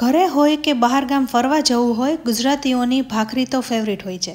ઘરે હોય કે બહાર ગામ ફરવા જવું હોય ગુજરાતીઓની ભાખરી તો ફેવરિટ હોય છે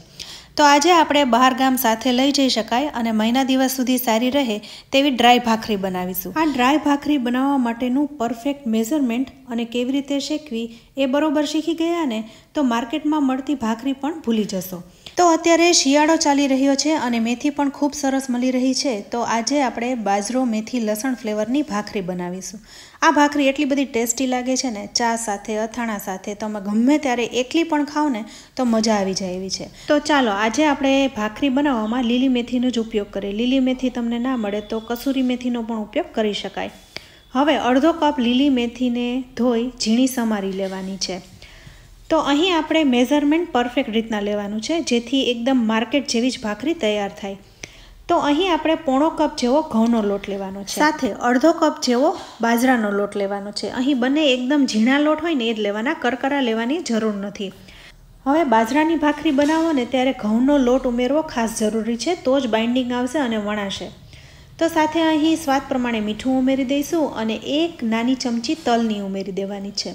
તો આજે આપણે બહાર ગામ સાથે લઈ જઈ શકાય અને મહિના દિવસ સુધી સારી રહે તેવી ડ્રાય ભાખરી બનાવીશું આ ડ્રાય ભાખરી બનાવવા માટેનું પરફેક્ટ મેઝરમેન્ટ અને કેવી રીતે શેકવી એ બરોબર શીખી ગયા ને તો માર્કેટમાં મળતી ભાખરી પણ ભૂલી જશો તો અત્યારે શિયાળો ચાલી રહ્યો છે અને મેથી પણ ખૂબ સરસ મળી રહી છે તો આજે આપણે બાજરો મેથી લસણ ફ્લેવરની ભાખરી બનાવીશું આ ભાખરી એટલી બધી ટેસ્ટી લાગે છે ને ચા સાથે અથાણા સાથે તમે ગમે ત્યારે એકલી પણ ખાઓ ને તો મજા આવી જાય એવી છે તો ચાલો આજે આપણે ભાખરી બનાવવામાં લીલી મેથીનો જ ઉપયોગ કરીએ લીલી મેથી તમને ના મળે તો કસૂરી મેથીનો પણ ઉપયોગ કરી શકાય હવે અડધો કપ લીલી મેથીને ધોઈ ઝીણી સમારી લેવાની છે તો અહીં આપણે મેઝરમેન્ટ પરફેક્ટ રીતના લેવાનું છે જેથી એકદમ માર્કેટ જેવી જ ભાખરી તૈયાર થાય તો અહીં આપણે પોણો કપ જેવો ઘઉંનો લોટ લેવાનો છે સાથે અડધો કપ જેવો બાજરાનો લોટ લેવાનો છે અહીં બંને એકદમ ઝીણા લોટ હોય ને એ જ લેવાના કરકરા લેવાની જરૂર નથી હવે બાજરાની ભાખરી બનાવો ને ત્યારે ઘઉંનો લોટ ઉમેરવો ખાસ જરૂરી છે તો જ બાઇન્ડિંગ આવશે અને વણાશે તો સાથે અહીં સ્વાદ પ્રમાણે મીઠું ઉમેરી દઈશું અને એક નાની ચમચી તલની ઉમેરી દેવાની છે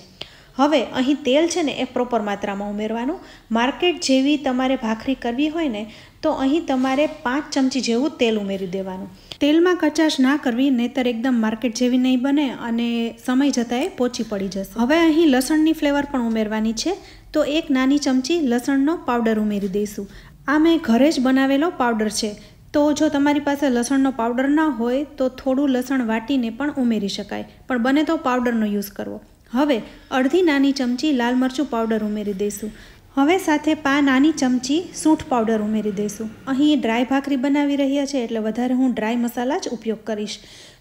હવે અહીં તેલ છે ને એ પ્રોપર માત્રામાં ઉમેરવાનું માર્કેટ જેવી તમારે ભાખરી કરવી હોય ને તો અહીં તમારે પાંચ ચમચી જેવું તેલ ઉમેરી દેવાનું તેલમાં કચાશ ના કરવી નહીતર એકદમ માર્કેટ જેવી નહીં બને અને સમય જતાં એ પોચી પડી જશે હવે અહીં લસણની ફ્લેવર પણ ઉમેરવાની છે તો એક નાની ચમચી લસણનો પાવડર ઉમેરી દઈશું આ મેં ઘરે જ બનાવેલો પાવડર છે તો જો તમારી પાસે લસણનો પાવડર ના હોય તો થોડું લસણ વાટીને પણ ઉમેરી શકાય પણ બને તો પાવડરનો યુઝ કરવો હવે અડધી નાની ચમચી લાલ મરચું પાવડર ઉમેરી દઈશું હવે સાથે પા નાની ચમચી સૂંઠ પાવડર ઉમેરી દઈશું અહીં ડ્રાય ભાખરી બનાવી રહ્યા છે એટલે વધારે હું ડ્રાય મસાલા જ ઉપયોગ કરીશ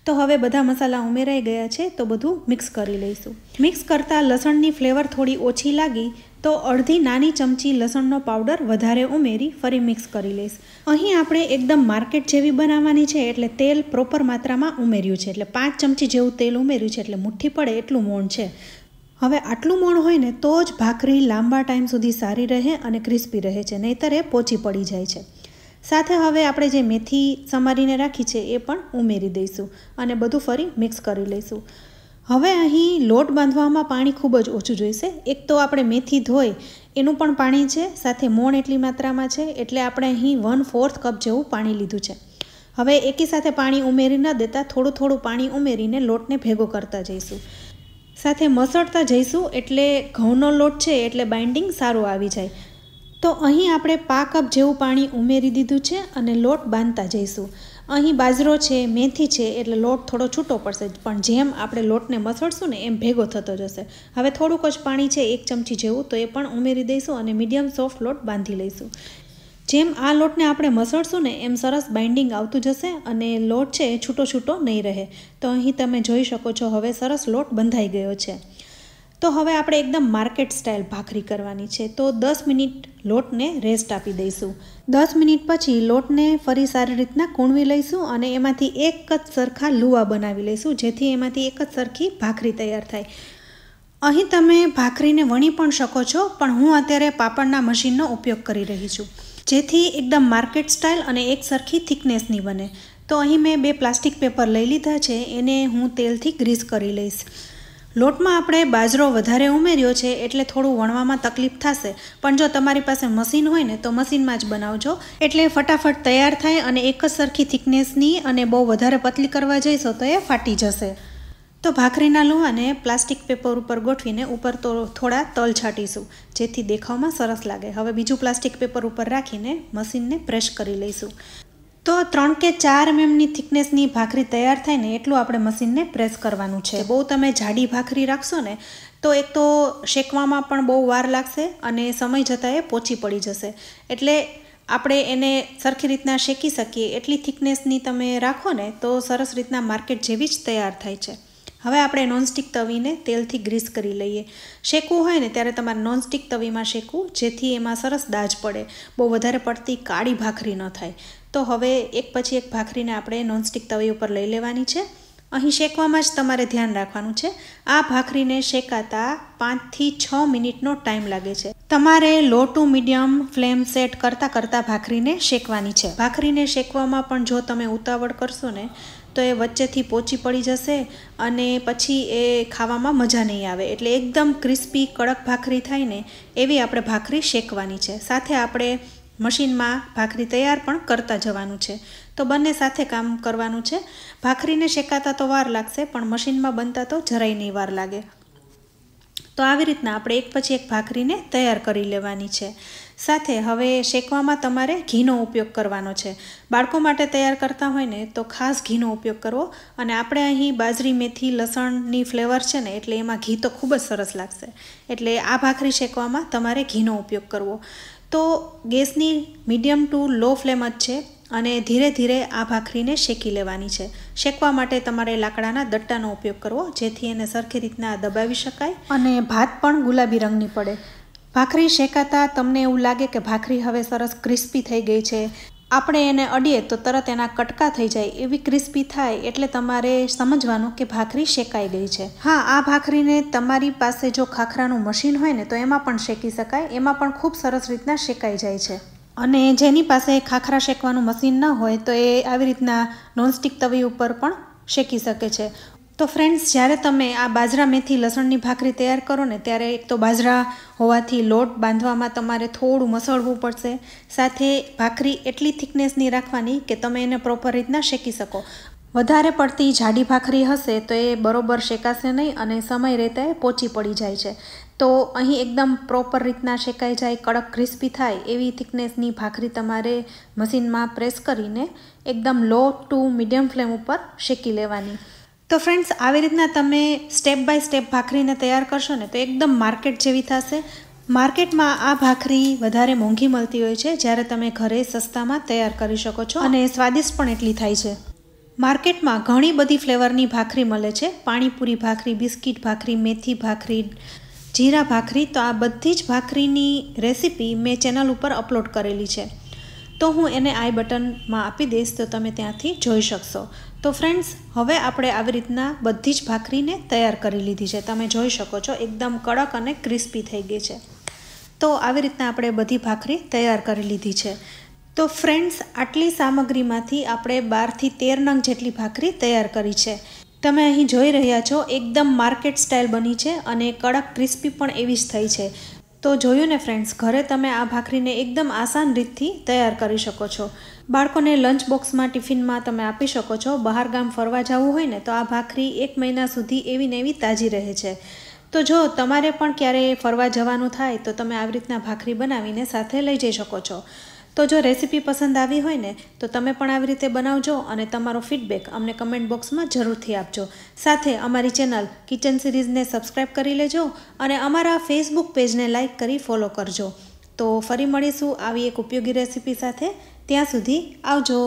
તો હવે બધા મસાલા ઉમેરાઈ ગયા છે તો બધું મિક્સ કરી લઈશું મિક્સ કરતાં લસણની ફ્લેવર થોડી ઓછી લાગી તો અડધી નાની ચમચી લસણનો પાવડર વધારે ઉમેરી ફરી મિક્સ કરી લઈશ અહીં આપણે એકદમ માર્કેટ જેવી બનાવવાની છે એટલે તેલ પ્રોપર માત્રામાં ઉમેર્યું છે એટલે પાંચ ચમચી જેવું તેલ ઉમેર્યું છે એટલે મુઠ્ઠી પડે એટલું મોણ છે હવે આટલું મોણ હોય ને તો જ ભાખરી લાંબા ટાઈમ સુધી સારી રહે અને ક્રિસ્પી રહે છે નહીતર એ પોચી પડી જાય છે સાથે હવે આપણે જે મેથી સમારીને રાખી છે એ પણ ઉમેરી દઈશું અને બધું ફરી મિક્સ કરી લઈશું હવે અહીં લોટ બાંધવામાં પાણી ખૂબ જ ઓછું જોઈશે એક તો આપણે મેથી ધોઈ એનું પણ પાણી છે સાથે મોણ એટલી માત્રામાં છે એટલે આપણે અહીં વન ફોર્થ કપ જેવું પાણી લીધું છે હવે એકી સાથે પાણી ઉમેરી ન દેતા થોડું થોડું પાણી ઉમેરીને લોટને ભેગો કરતા જઈશું સાથે મસળતા જઈશું એટલે ઘઉંનો લોટ છે એટલે બાઇન્ડિંગ સારું આવી જાય તો અહીં આપણે પા કપ જેવું પાણી ઉમેરી દીધું છે અને લોટ બાંધતા જઈશું અહીં બાજરો છે મેથી છે એટલે લોટ થોડો છૂટો પડશે પણ જેમ આપણે લોટને મસળશું ને એમ ભેગો થતો જશે હવે થોડુંક જ પાણી છે એક ચમચી જેવું તો એ પણ ઉમેરી દઈશું અને મીડિયમ સોફ્ટ લોટ બાંધી લઈશું જેમ આ લોટને આપણે મસળશું ને એમ સરસ બાઇન્ડિંગ આવતું જશે અને લોટ છે એ છૂટો છૂટો નહીં રહે તો અહીં તમે જોઈ શકો છો હવે સરસ લોટ બંધાઈ ગયો છે તો હવે આપણે એકદમ માર્કેટ સ્ટાઇલ ભાખરી કરવાની છે તો દસ મિનિટ લોટને રેસ્ટ આપી દઈશું દસ મિનિટ પછી લોટને ફરી સારી રીતના કૂણવી લઈશું અને એમાંથી એક જ સરખા લુવા બનાવી લઈશું જેથી એમાંથી એક જ સરખી ભાખરી તૈયાર થાય અહીં તમે ભાખરીને વણી પણ શકો છો પણ હું અત્યારે પાપડના મશીનનો ઉપયોગ કરી રહી છું જેથી એકદમ માર્કેટ સ્ટાઇલ અને એક સરખી થિકનેસની બને તો અહીં મેં બે પ્લાસ્ટિક પેપર લઈ લીધા છે એને હું તેલથી ગ્રીસ કરી લઈશ લોટમાં આપણે બાજરો વધારે ઉમેર્યો છે એટલે થોડું વણવામાં તકલીફ થશે પણ જો તમારી પાસે મશીન હોય ને તો મશીનમાં જ બનાવજો એટલે ફટાફટ તૈયાર થાય અને એક જ સરખી થિકનેસની અને બહુ વધારે પતલી કરવા જઈશો તો એ ફાટી જશે તો ભાખરીના લુવાને પ્લાસ્ટિક પેપર ઉપર ગોઠવીને ઉપર તો થોડા તલ છાંટીશું જેથી દેખાવમાં સરસ લાગે હવે બીજું પ્લાસ્ટિક પેપર ઉપર રાખીને મશીનને પ્રેશ કરી લઈશું તો ત્રણ કે ચાર એમએમની થિકનેસની ભાખરી તૈયાર થાય ને એટલું આપણે મશીનને પ્રેસ કરવાનું છે બહુ તમે જાડી ભાખરી રાખશો ને તો એક તો શેકવામાં પણ બહુ વાર લાગશે અને સમય જતાં એ પોચી પડી જશે એટલે આપણે એને સરખી રીતના શેકી શકીએ એટલી થિકનેસની તમે રાખો ને તો સરસ રીતના માર્કેટ જેવી જ તૈયાર થાય છે હવે આપણે નોનસ્ટિક તવીને તેલથી ગ્રીસ કરી લઈએ શેકવું હોય ને ત્યારે તમારે નોનસ્ટિક તવીમાં શેકવું જેથી એમાં સરસ દાજ પડે બહુ વધારે પડતી કાળી ભાખરી ન થાય તો હવે એક પછી એક ભાખરીને આપણે નોનસ્ટિક તવી ઉપર લઈ લેવાની છે અહીં શેકવામાં જ તમારે ધ્યાન રાખવાનું છે આ ભાખરીને શેકાતા પાંચથી છ મિનિટનો ટાઈમ લાગે છે તમારે low to medium flame set કરતાં કરતાં ભાખરીને શેકવાની છે ભાખરીને શેકવામાં પણ જો તમે ઉતાવળ કરશો ને તો એ વચ્ચેથી પોચી પડી જશે અને પછી એ ખાવામાં મજા નહીં આવે એટલે એકદમ ક્રિસ્પી કડક ભાખરી થાય ને એવી આપણે ભાખરી શેકવાની છે સાથે આપણે મશીનમાં ભાખરી તૈયાર પણ કરતા જવાનું છે તો બંને સાથે કામ કરવાનું છે ભાખરીને શેકાતા તો વાર લાગશે પણ મશીનમાં બનતા તો જરાય નહીં વાર લાગે તો આવી રીતના આપણે એક પછી એક ભાખરીને તૈયાર કરી લેવાની છે સાથે હવે શેકવામાં તમારે ઘીનો ઉપયોગ કરવાનો છે બાળકો માટે તૈયાર કરતા હોય ને તો ખાસ ઘીનો ઉપયોગ કરવો અને આપણે અહીં બાજરી મેથી લસણની ફ્લેવર છે ને એટલે એમાં ઘી તો ખૂબ જ સરસ લાગશે એટલે આ ભાખરી શેકવામાં તમારે ઘીનો ઉપયોગ કરવો તો ગેસની મીડિયમ ટુ લો ફ્લેમ જ છે અને ધીરે ધીરે આ ભાખરીને શેકી લેવાની છે શેકવા માટે તમારે લાકડાના દટ્ટાનો ઉપયોગ કરવો જેથી એને સરખી રીતના દબાવી શકાય અને ભાત પણ ગુલાબી રંગની પડે ભાખરી શેકાતા તમને એવું લાગે કે ભાખરી હવે સરસ ક્રિસ્પી થઈ ગઈ છે આપણે એને અડીએ તો તરત એના કટકા થઈ જાય એવી ક્રિસ્પી થાય એટલે તમારે સમજવાનું કે ભાખરી શેકાઈ ગઈ છે હા આ ભાખરીને તમારી પાસે જો ખાખરાનું મશીન હોય ને તો એમાં પણ શેકી શકાય એમાં પણ ખૂબ સરસ રીતના શેકાઈ જાય છે અને જેની પાસે ખાખરા શેકવાનું મશીન ન હોય તો એ આવી રીતના નોનસ્ટિક તવી ઉપર પણ શેકી શકે છે તો ફ્રેન્ડ્સ જ્યારે તમે આ બાજરા મેથી લસણની ભાખરી તૈયાર કરો ને ત્યારે એક તો બાજરા હોવાથી લોટ બાંધવામાં તમારે થોડું મસળવું પડશે સાથે ભાખરી એટલી થિકનેસની રાખવાની કે તમે એને પ્રોપર રીતના શેકી શકો વધારે પડતી જાડી ભાખરી હશે તો એ બરોબર શેકાશે નહીં અને સમય રહેતા પોચી પડી જાય છે તો અહીં એકદમ પ્રોપર રીતના શેકાઈ જાય કડક ક્રિસ્પી થાય એવી થિકનેસની ભાખરી તમારે મશીનમાં પ્રેસ કરીને એકદમ લો ટુ મીડિયમ ફ્લેમ ઉપર શેકી લેવાની તો ફ્રેન્ડ્સ આવી રીતના તમે સ્ટેપ બાય સ્ટેપ ભાખરીને તૈયાર કરશો ને તો એકદમ માર્કેટ જેવી થશે માર્કેટમાં આ ભાખરી વધારે મોંઘી મળતી હોય છે જ્યારે તમે ઘરે સસ્તામાં તૈયાર કરી શકો છો અને સ્વાદિષ્ટ પણ એટલી થાય છે માર્કેટમાં ઘણી બધી ફ્લેવરની ભાખરી મળે છે પાણીપુરી ભાખરી બિસ્કિટ ભાખરી મેથી ભાખરી જીરા ભાખરી તો આ બધી જ ભાખરીની રેસીપી મેં ચેનલ ઉપર અપલોડ કરેલી છે તો હું એને આઈ બટનમાં આપી દઈશ તો તમે ત્યાંથી જોઈ શકશો તો ફ્રેન્ડ્સ હવે આપણે આવી રીતના બધી જ ભાખરીને તૈયાર કરી લીધી છે તમે જોઈ શકો છો એકદમ કડક અને ક્રિસ્પી થઈ ગઈ છે તો આવી રીતના આપણે બધી ભાખરી તૈયાર કરી લીધી છે તો ફ્રેન્ડ્સ આટલી સામગ્રીમાંથી આપણે બારથી તેર નંગ જેટલી ભાખરી તૈયાર કરી છે તમે અહીં જોઈ રહ્યા છો એકદમ માર્કેટ સ્ટાઇલ બની છે અને કડક ક્રિસ્પી પણ એવી જ થઈ છે તો જોયું ને ફ્રેન્ડ્સ ઘરે તમે આ ભાખરીને એકદમ આસાન રીતથી તૈયાર કરી શકો છો બાળકોને લંચ બોક્સમાં ટિફિનમાં તમે આપી શકો છો બહાર ગામ ફરવા જવું હોય ને તો આ ભાખરી એક મહિના સુધી એવી ને એવી તાજી રહે છે તો જો તમારે પણ ક્યારેય ફરવા જવાનું થાય તો તમે આવી રીતના ભાખરી બનાવીને સાથે લઈ જઈ શકો છો તો જો રેસીપી પસંદ આવી હોય ને તો તમે પણ આવી રીતે બનાવજો અને તમારો ફીડબેક અમને કમેન્ટ બોક્સમાં જરૂરથી આપજો સાથે અમારી ચેનલ કિચન સિરીઝને સબસ્ક્રાઈબ કરી લેજો અને અમારા ફેસબુક પેજને લાઇક કરી ફોલો કરજો તો ફરી મળીશું આવી એક ઉપયોગી રેસીપી સાથે ત્યાં સુધી આવજો